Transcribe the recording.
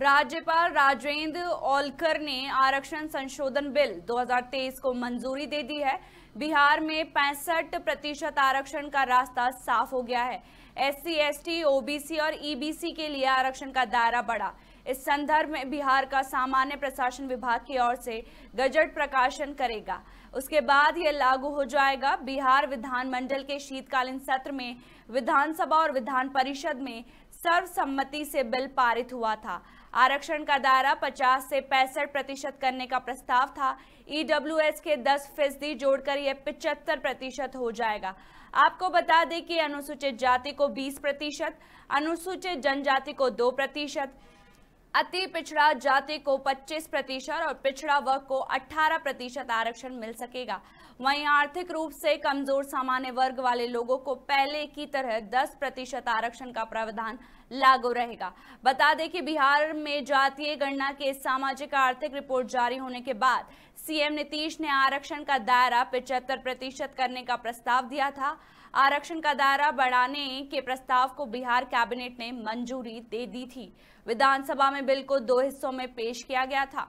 राज्यपाल राजेंद्र ओलकर ने आरक्षण संशोधन बिल 2023 को मंजूरी दे दी है बिहार में पैंसठ प्रतिशत आरक्षण का रास्ता साफ हो गया है S C S T OBC और ईबीसी के लिए आरक्षण का दायरा बढ़ा इस संदर्भ में बिहार का सामान्य प्रशासन विभाग की ओर से गजट प्रकाशन करेगा उसके बाद यह लागू हो जाएगा बिहार विधानमंडल के शीतकालीन सत्र में विधानसभा और विधान परिषद में सर्वसम्मति से बिल पारित हुआ था आरक्षण का दायरा 50 से पैंसठ प्रतिशत करने का प्रस्ताव था ईडब्ल्यूएस e के 10 फीसदी जोड़कर यह पिचहत्तर प्रतिशत हो जाएगा आपको बता दें कि अनुसूचित जाति को 20 प्रतिशत अनुसूचित जनजाति को 2 प्रतिशत अति पिछड़ा जाति को 25 प्रतिशत और पिछड़ा वर्ग को 18 प्रतिशत आरक्षण मिल सकेगा वहीं आर्थिक रूप से कमजोर सामान्य वर्ग वाले लोगों को पहले की तरह 10 प्रतिशत आरक्षण का प्रावधान लागू रहेगा बता दें कि बिहार में जातीय गणना के सामाजिक आर्थिक रिपोर्ट जारी होने के बाद सीएम नीतीश ने आरक्षण का दायरा पिचहत्तर प्रतिशत करने का प्रस्ताव दिया था आरक्षण का दायरा बढ़ाने के प्रस्ताव को बिहार कैबिनेट ने मंजूरी दे दी थी विधानसभा में में बिल को दो हिस्सों में पेश किया गया था